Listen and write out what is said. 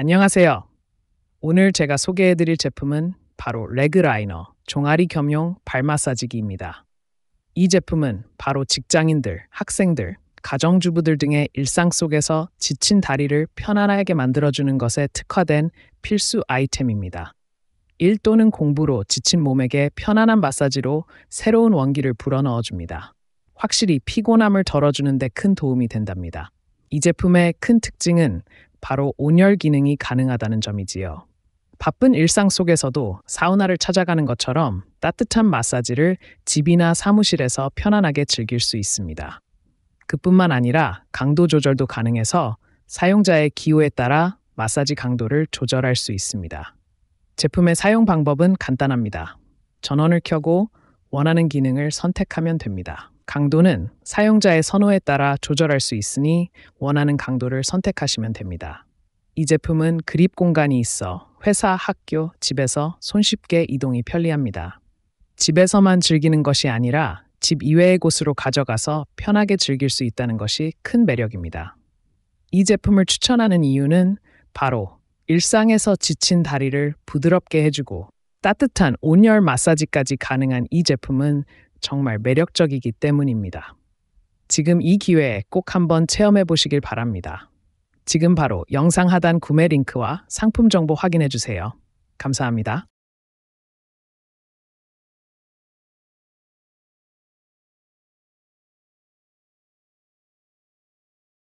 안녕하세요. 오늘 제가 소개해드릴 제품은 바로 레그라이너 종아리 겸용 발 마사지기입니다. 이 제품은 바로 직장인들, 학생들, 가정주부들 등의 일상 속에서 지친 다리를 편안하게 만들어주는 것에 특화된 필수 아이템입니다. 일 또는 공부로 지친 몸에게 편안한 마사지로 새로운 원기를 불어넣어줍니다. 확실히 피곤함을 덜어주는 데 큰 도움이 된답니다. 이 제품의 큰 특징은 바로 온열 기능이 가능하다는 점이지요. 바쁜 일상 속에서도 사우나를 찾아가는 것처럼 따뜻한 마사지를 집이나 사무실에서 편안하게 즐길 수 있습니다. 그뿐만 아니라 강도 조절도 가능해서 사용자의 기호에 따라 마사지 강도를 조절할 수 있습니다. 제품의 사용 방법은 간단합니다. 전원을 켜고 원하는 기능을 선택하면 됩니다. 강도는 사용자의 선호에 따라 조절할 수 있으니 원하는 강도를 선택하시면 됩니다. 이 제품은 그립 공간이 있어 회사, 학교, 집에서 손쉽게 이동이 편리합니다. 집에서만 즐기는 것이 아니라 집 이외의 곳으로 가져가서 편하게 즐길 수 있다는 것이 큰 매력입니다. 이 제품을 추천하는 이유는 바로 일상에서 지친 다리를 부드럽게 해주고 따뜻한 온열 마사지까지 가능한 이 제품은 정말 매력적이기 때문입니다. 지금 이 기회에 꼭 한번 체험해 보시길 바랍니다. 지금 바로 영상 하단 구매 링크와 상품 정보 확인해 주세요. 감사합니다.